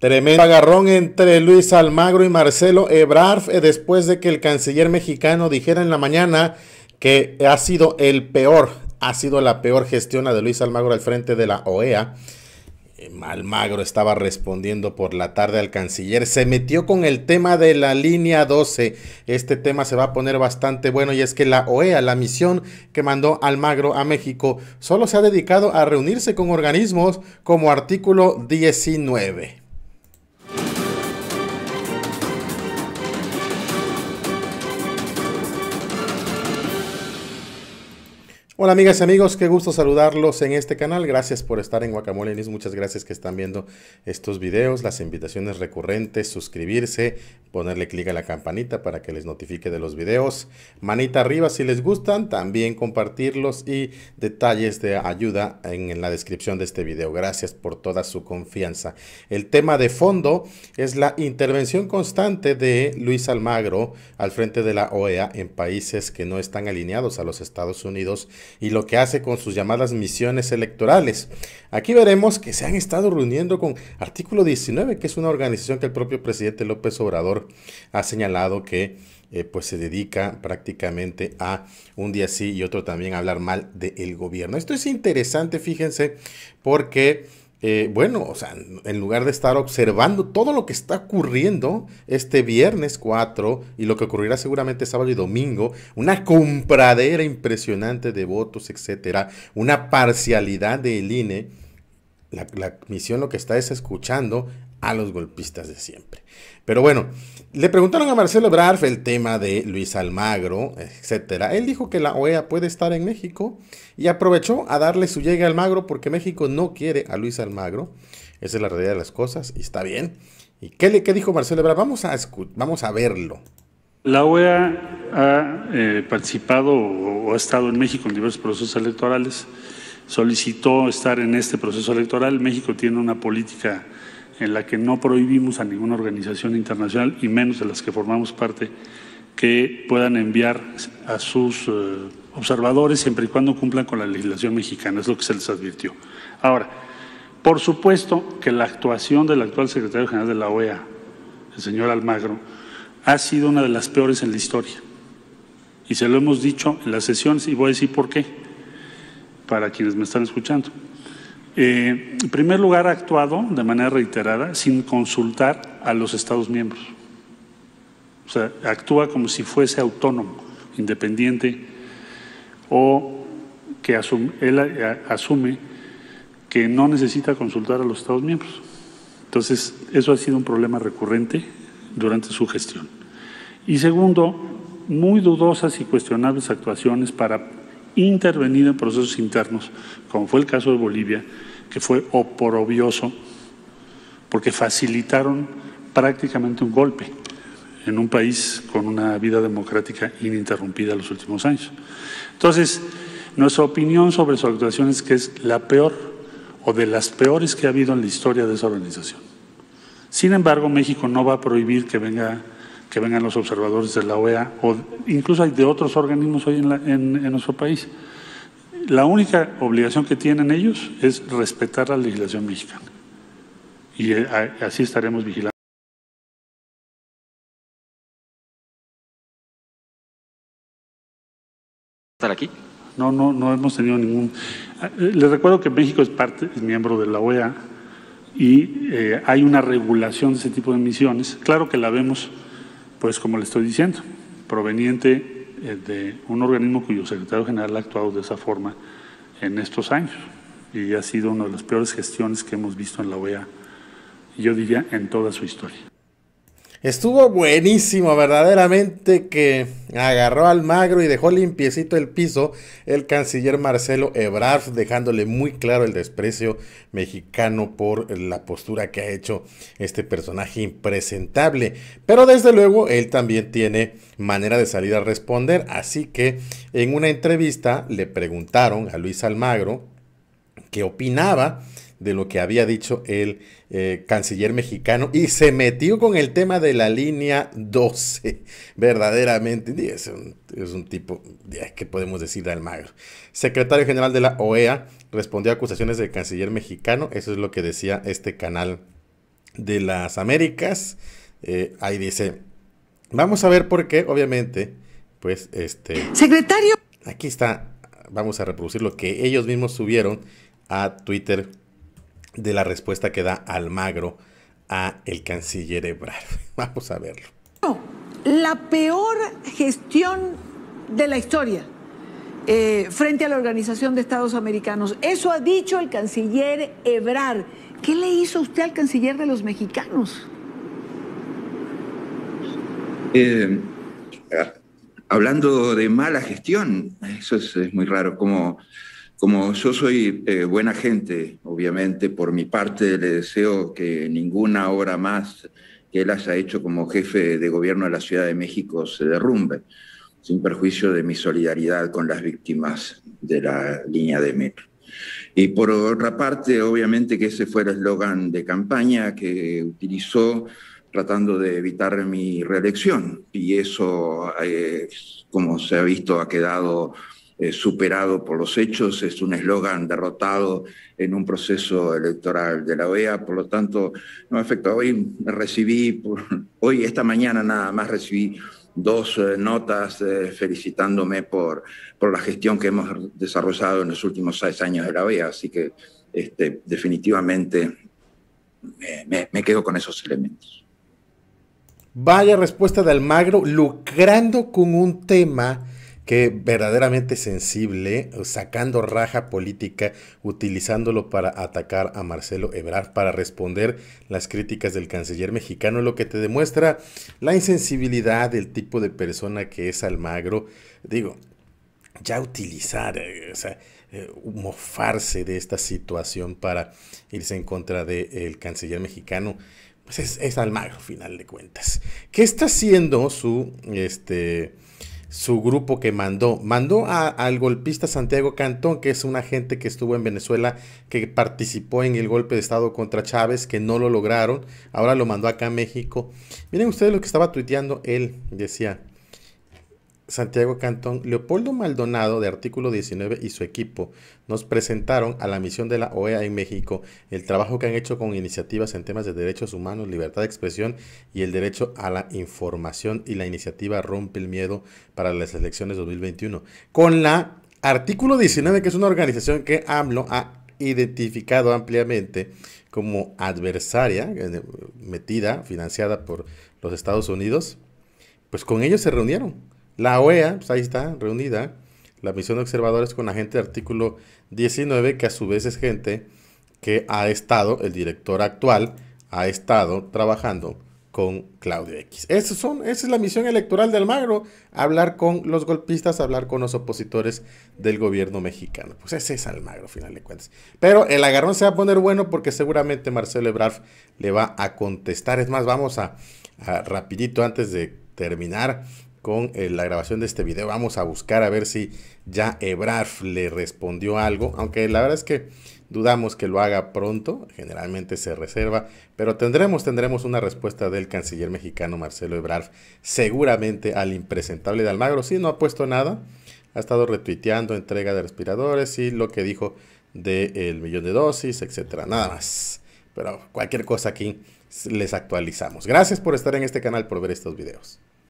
Tremendo agarrón entre Luis Almagro y Marcelo Ebrard eh, después de que el canciller mexicano dijera en la mañana que ha sido el peor, ha sido la peor gestión de Luis Almagro al frente de la OEA. Eh, Almagro estaba respondiendo por la tarde al canciller. Se metió con el tema de la línea 12. Este tema se va a poner bastante bueno y es que la OEA, la misión que mandó Almagro a México, solo se ha dedicado a reunirse con organismos como artículo 19. Hola amigas y amigos, qué gusto saludarlos en este canal. Gracias por estar en Guacamole News, muchas gracias que están viendo estos videos, las invitaciones recurrentes, suscribirse, ponerle clic a la campanita para que les notifique de los videos, manita arriba si les gustan, también compartirlos y detalles de ayuda en, en la descripción de este video. Gracias por toda su confianza. El tema de fondo es la intervención constante de Luis Almagro al frente de la OEA en países que no están alineados a los Estados Unidos y lo que hace con sus llamadas misiones electorales. Aquí veremos que se han estado reuniendo con Artículo 19, que es una organización que el propio presidente López Obrador ha señalado que eh, pues se dedica prácticamente a un día sí y otro también a hablar mal del gobierno. Esto es interesante, fíjense, porque eh, bueno, o sea, en lugar de estar observando todo lo que está ocurriendo este viernes 4 y lo que ocurrirá seguramente sábado y domingo, una compradera impresionante de votos, etcétera, una parcialidad del INE, la, la misión lo que está es escuchando a los golpistas de siempre. Pero bueno, le preguntaron a Marcelo Ebrard el tema de Luis Almagro, etcétera. Él dijo que la OEA puede estar en México y aprovechó a darle su llegue a Almagro porque México no quiere a Luis Almagro. Esa es la realidad de las cosas y está bien. ¿Y qué, le, dijo Marcelo Ebrard? Vamos a, vamos a verlo. La OEA ha eh, participado o ha estado en México en diversos procesos electorales. Solicitó estar en este proceso electoral. México tiene una política en la que no prohibimos a ninguna organización internacional, y menos de las que formamos parte, que puedan enviar a sus eh, observadores siempre y cuando cumplan con la legislación mexicana. Es lo que se les advirtió. Ahora, por supuesto que la actuación del actual secretario general de la OEA, el señor Almagro, ha sido una de las peores en la historia. Y se lo hemos dicho en las sesiones y voy a decir por qué, para quienes me están escuchando. Eh, en primer lugar, ha actuado de manera reiterada sin consultar a los Estados miembros. O sea, actúa como si fuese autónomo, independiente, o que él eh, asume que no necesita consultar a los Estados miembros. Entonces, eso ha sido un problema recurrente durante su gestión. Y segundo, muy dudosas y cuestionables actuaciones para intervenido en procesos internos, como fue el caso de Bolivia, que fue oporobioso, porque facilitaron prácticamente un golpe en un país con una vida democrática ininterrumpida los últimos años. Entonces, nuestra opinión sobre su actuación es que es la peor o de las peores que ha habido en la historia de esa organización. Sin embargo, México no va a prohibir que venga que vengan los observadores de la OEA o incluso hay de otros organismos hoy en, nuestro país. La única obligación que tienen ellos es respetar la legislación mexicana. Y eh, así estaremos vigilando. ¿Estar aquí? No, no, no hemos tenido ningún. Ah, eh, les recuerdo que México es parte, miembro de la OEA y eh, hay una regulación de ese tipo de misiones. Claro que la vemos pues como le estoy diciendo, proveniente eh, de un organismo cuyo secretario general ha actuado de esa forma en estos años y ha sido una de las peores gestiones que hemos visto en la OEA, yo diría en toda su historia. Estuvo buenísimo, verdaderamente que agarró al magro y dejó limpiecito el piso el canciller Marcelo Ebrard, dejándole muy claro el desprecio mexicano por la postura que ha hecho este personaje impresentable. Pero desde luego él también tiene manera de salir a responder, así que en una entrevista le preguntaron a Luis Almagro que opinaba de lo que había dicho el eh, canciller mexicano y se metió con el tema de la línea 12. Verdaderamente, es un, tipo, que podemos decir de Almagro? Secretario general de la OEA respondió a acusaciones del canciller mexicano. Eso es lo que decía este canal de las Américas. Eh, ahí dice, vamos a ver por qué, obviamente, pues este... Secretario. Aquí está, vamos a reproducir lo que ellos mismos subieron a Twitter de la respuesta que da Almagro a el canciller Ebrard. Vamos a verlo. La peor gestión de la historia eh, frente a la Organización de Estados Americanos. Eso ha dicho el canciller Ebrard. ¿Qué le hizo usted al canciller de los mexicanos? Eh, hablando de mala gestión, eso es, muy raro, como como yo soy eh, buena gente, obviamente, por mi parte le deseo que ninguna obra más que él haya hecho como jefe de gobierno de la Ciudad de México se derrumbe, sin perjuicio de mi solidaridad con las víctimas de la línea de metro. Y por otra parte, obviamente que ese fue el eslogan de campaña que utilizó tratando de evitar mi reelección. Y eso, eh, como se ha visto, ha quedado eh, superado por los hechos, es un eslogan derrotado en un proceso electoral de la OEA, por lo tanto, no me afecta. Hoy recibí, hoy esta mañana nada más recibí dos eh, notas eh, felicitándome por, por la gestión que hemos desarrollado en los últimos seis años de la OEA, así que este, definitivamente me, me quedo con esos elementos. Vaya respuesta de Almagro, lucrando con un tema que verdaderamente sensible, sacando raja política, utilizándolo para atacar a Marcelo Ebrard, para responder las críticas del canciller mexicano, lo que te demuestra la insensibilidad del tipo de persona que es Almagro. Digo, ya utilizar, eh, o sea, eh, mofarse de esta situación para irse en contra del canciller mexicano, pues es, es Almagro, final de cuentas. ¿Qué está haciendo su, este, su grupo que mandó. Mandó al golpista Santiago Cantón, que es un agente que estuvo en Venezuela, que participó en el golpe de Estado contra Chávez, que no lo lograron. Ahora lo mandó acá a México. Miren ustedes lo que estaba tuiteando él, decía. Santiago Cantón, Leopoldo Maldonado de Artículo 19 y su equipo nos presentaron a la misión de la OEA en México el trabajo que han hecho con iniciativas en temas de derechos humanos, libertad de expresión y el derecho a la información y la iniciativa Rompe el Miedo para las elecciones 2021. Con la Artículo 19, que es una organización que AMLO ha identificado ampliamente como adversaria, eh, metida, financiada por los Estados Unidos, pues con ellos se reunieron la OEA, pues ahí está, reunida, la misión de observadores con agente de artículo 19, que a su vez es gente que ha estado, el director actual, ha estado trabajando con Claudio X. son, esa es la misión electoral de Almagro, hablar con los golpistas, hablar con los opositores del gobierno mexicano. Pues ese es Almagro, final de cuentas. Pero el agarrón se va a poner bueno porque seguramente Marcelo Ebrard le va a contestar. Es más, vamos a rapidito antes de terminar, con eh, la grabación de este video. Vamos a buscar a ver si ya Ebrard le respondió algo, aunque la verdad es que dudamos que lo haga pronto, generalmente se reserva, pero tendremos, tendremos una respuesta del canciller mexicano Marcelo Ebrard, seguramente al impresentable de Almagro. Sí, no ha puesto nada, ha estado retuiteando entrega de respiradores y lo que dijo del millón de dosis, etcétera, nada más. Pero cualquier cosa aquí les actualizamos. Gracias por estar en este canal, por ver estos videos.